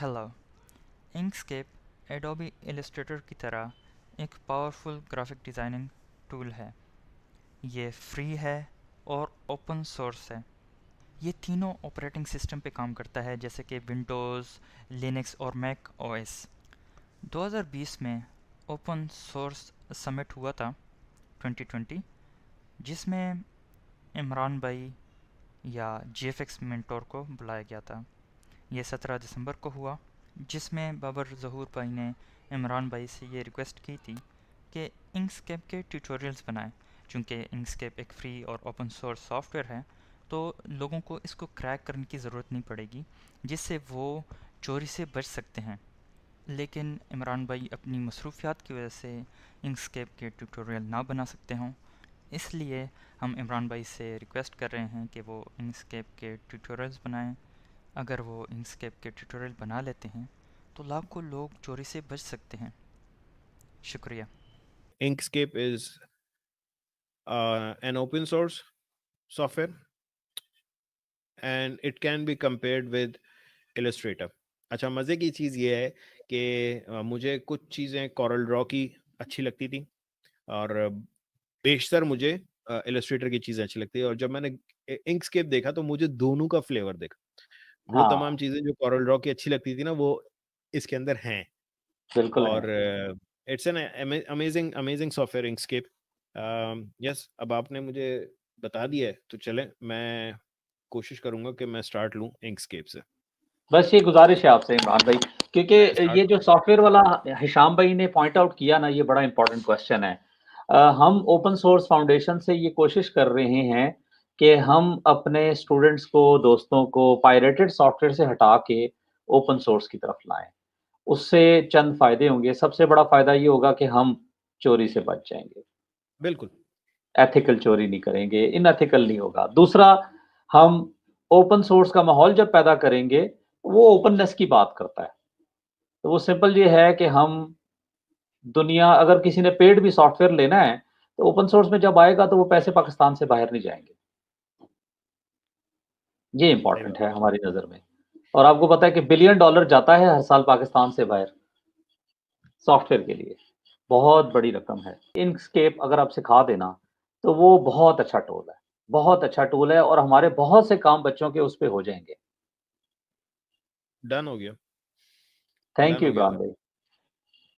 Hello इंक्सकेप Adobe Illustrator की तरह एक पावरफुल ग्राफिक डिज़ाइनिंग टूल है ये फ्री है और ओपन सोर्स है ये तीनों ऑपरेटिंग सिस्टम पे काम करता है जैसे कि विंडोज़ लिनक्स और मैक ओएस 2020 में ओपन सोर्स समिट हुआ था 2020 जिसमें इमरान भाई या जी एफ को बुलाया गया था ये सत्रह दिसंबर को हुआ जिसमें बाबर जहूर भाई ने इमरान भाई से ये रिक्वेस्ट की थी कि इंक्सकेप के ट्यूटोरियल्स बनाएं चूँकि इंक्सकेप एक फ्री और ओपन सोर्स सॉफ्टवेयर है तो लोगों को इसको क्रैक करने की ज़रूरत नहीं पड़ेगी जिससे वो चोरी से बच सकते हैं लेकिन इमरान भाई अपनी मसरूफियात की वजह से इंक्सकेप के ट्यूटोरियल ना बना सकते हों इसलिए हम इमरान भाई से रिक्वेस्ट कर रहे हैं कि वो इंक्सकेप के ट्यूटोरियल्स बनाएं अगर वो इंस्केप के ट्यूटोरियल बना लेते हैं तो लाखों लोग चोरी से बच सकते हैं शुक्रिया Inkscape is an open source software and it can be compared with Illustrator अच्छा मज़े की चीज़ ये है कि मुझे कुछ चीज़ें कॉरल ड्रॉ की अच्छी लगती थी और बेशतर मुझे इलस्ट्रेटर की चीज़ें अच्छी लगती है और जब मैंने इंक्सकेप देखा तो मुझे दोनों का फ्लेवर देखा वो हाँ. तमाम चीजें जो कॉरल रॉ की अच्छी लगती थी ना वो इसके अंदर हैं बिल्कुल और it's an amazing amazing software Inkscape yes अब आपने मुझे बता दिया है तो चले मैं कोशिश करूंगा कि मैं स्टार्ट लूं इंस्केप से बस ये गुजारिश है आपसे इमरान भाई क्योंकि ये जो सॉफ्टवेयर वाला हिशाम भाई ने पॉइंट आउट किया ना ये बड़ा इंपॉर्टेंट क्वेश्चन है आ, हम ओपन सोर्स फाउंडेशन से ये कोशिश कर रहे हैं कि हम अपने स्टूडेंट्स को दोस्तों को पायरेटेड सॉफ्टवेयर से हटा के ओपन सोर्स की तरफ लाएं उससे चंद फायदे होंगे सबसे बड़ा फायदा ये होगा कि हम चोरी से बच जाएंगे बिल्कुल एथिकल चोरी नहीं करेंगे इन एथिकल नहीं होगा दूसरा हम ओपन सोर्स का माहौल जब पैदा करेंगे वो ओपननेस की बात करता है तो वो सिंपल ये है कि हम दुनिया अगर किसी ने पेड भी सॉफ्टवेयर लेना है तो ओपन सोर्स में जब आएगा तो वो पैसे पाकिस्तान से बाहर नहीं जाएंगे ये इम्पोर्टेंट है हमारी नजर में और आपको पता है कि बिलियन डॉलर जाता है हर साल पाकिस्तान से बाहर सॉफ्टवेयर के लिए बहुत बड़ी रकम है इनस्केप अगर आप सिखा देना तो वो बहुत अच्छा टूल है बहुत अच्छा टूल है और हमारे बहुत से काम बच्चों के उस पर हो जाएंगे डन हो गया थैंक यू इमरान भाई